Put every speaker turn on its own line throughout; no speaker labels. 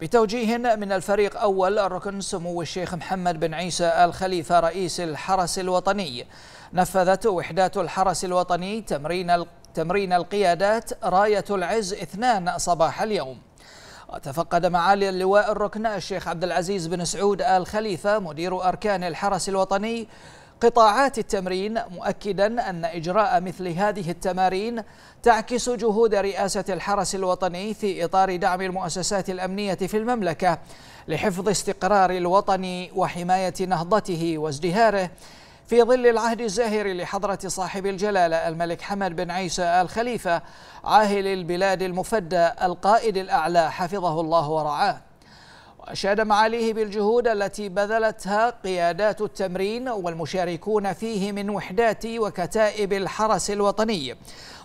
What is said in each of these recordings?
بتوجيه من الفريق أول الركن سمو الشيخ محمد بن عيسى الخليفة رئيس الحرس الوطني نفذت وحدات الحرس الوطني تمرين تمرين القيادات راية العز اثنان صباح اليوم وتفقد معالي اللواء الركن الشيخ عبد العزيز بن سعود آل خليفة مدير أركان الحرس الوطني قطاعات التمرين مؤكدا أن إجراء مثل هذه التمارين تعكس جهود رئاسة الحرس الوطني في إطار دعم المؤسسات الأمنية في المملكة لحفظ استقرار الوطن وحماية نهضته وازدهاره في ظل العهد الزاهر لحضرة صاحب الجلالة الملك حمد بن عيسى آل خليفة عاهل البلاد المفدى القائد الأعلى حفظه الله ورعاه وأشاد معاليه بالجهود التي بذلتها قيادات التمرين والمشاركون فيه من وحدات وكتائب الحرس الوطني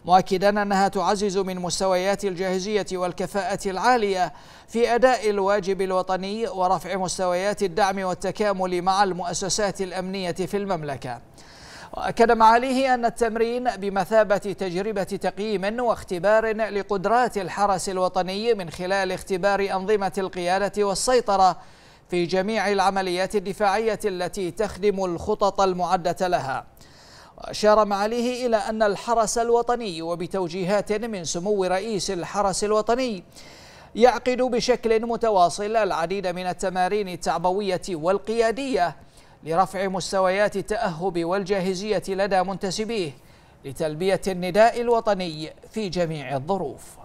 مؤكدا أنها تعزز من مستويات الجاهزية والكفاءة العالية في أداء الواجب الوطني ورفع مستويات الدعم والتكامل مع المؤسسات الأمنية في المملكة وأكد معاليه أن التمرين بمثابة تجربة تقييم واختبار لقدرات الحرس الوطني من خلال اختبار أنظمة القيادة والسيطرة في جميع العمليات الدفاعية التي تخدم الخطط المعدة لها أشار معاليه إلى أن الحرس الوطني وبتوجيهات من سمو رئيس الحرس الوطني يعقد بشكل متواصل العديد من التمارين التعبوية والقيادية لرفع مستويات التأهب والجاهزية لدى منتسبيه لتلبية النداء الوطني في جميع الظروف